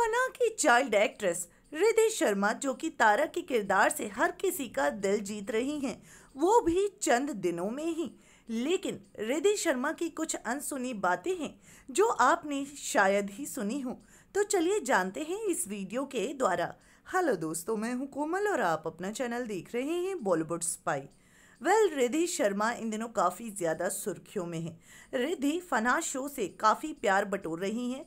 फना की child actress Ridhi Sharma जो कि तारा के किरदार से हर किसी का दिल जीत रही हैं वो भी चंद दिनों में ही लेकिन रिधि शर्मा की कुछ अनसुनी बातें हैं जो आपने शायद ही सुनी हो तो चलिए जानते हैं इस वीडियो के द्वारा हेलो दोस्तों मैं हूं कोमल और आप अपना चैनल देख रहे हैं Bollywood spy well well, Riddhi Sharma इन दिनों काफ़ी ज़्यादा सुर्खियों में हैं रिधि फना शो से काफ़ी प्यार बटोर रही हैं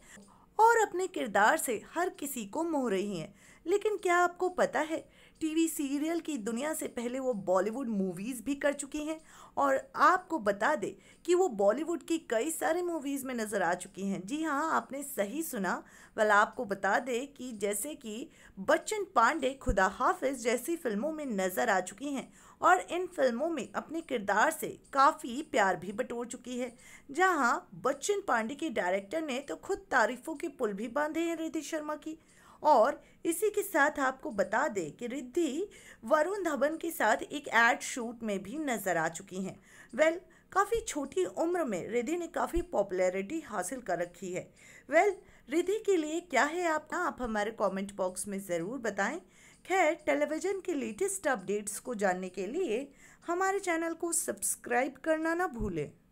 और अपने किरदार से हर किसी को मोह रही हैं लेकिन क्या आपको पता है टीवी सीरियल की दुनिया से पहले वो बॉलीवुड मूवीज़ भी कर चुकी हैं और आपको बता दें कि वो बॉलीवुड की कई सारे मूवीज़ में नज़र आ चुकी हैं जी हाँ आपने सही सुना वाल आपको बता दें कि जैसे कि बच्चन पांडे खुदा हाफिज जैसी फिल्मों में नज़र आ चुकी हैं और इन फिल्मों में अपने किरदार से काफ़ी प्यार भी बटोर चुकी है जहाँ बच्चन पांडे के डायरेक्टर ने तो खुद तारीफों के पुल भी बांधे हैं रिधि शर्मा की और इसी के साथ आपको बता दें कि रिद्धि वरुण धवन के साथ एक एड शूट में भी नज़र आ चुकी हैं वेल well, काफ़ी छोटी उम्र में रिद्धि ने काफ़ी पॉपुलैरिटी हासिल कर रखी है वेल well, रिद्धि के लिए क्या है आपका आप हमारे कमेंट बॉक्स में ज़रूर बताएं खैर टेलीविज़न के लेटेस्ट अपडेट्स को जानने के लिए हमारे चैनल को सब्सक्राइब करना ना भूलें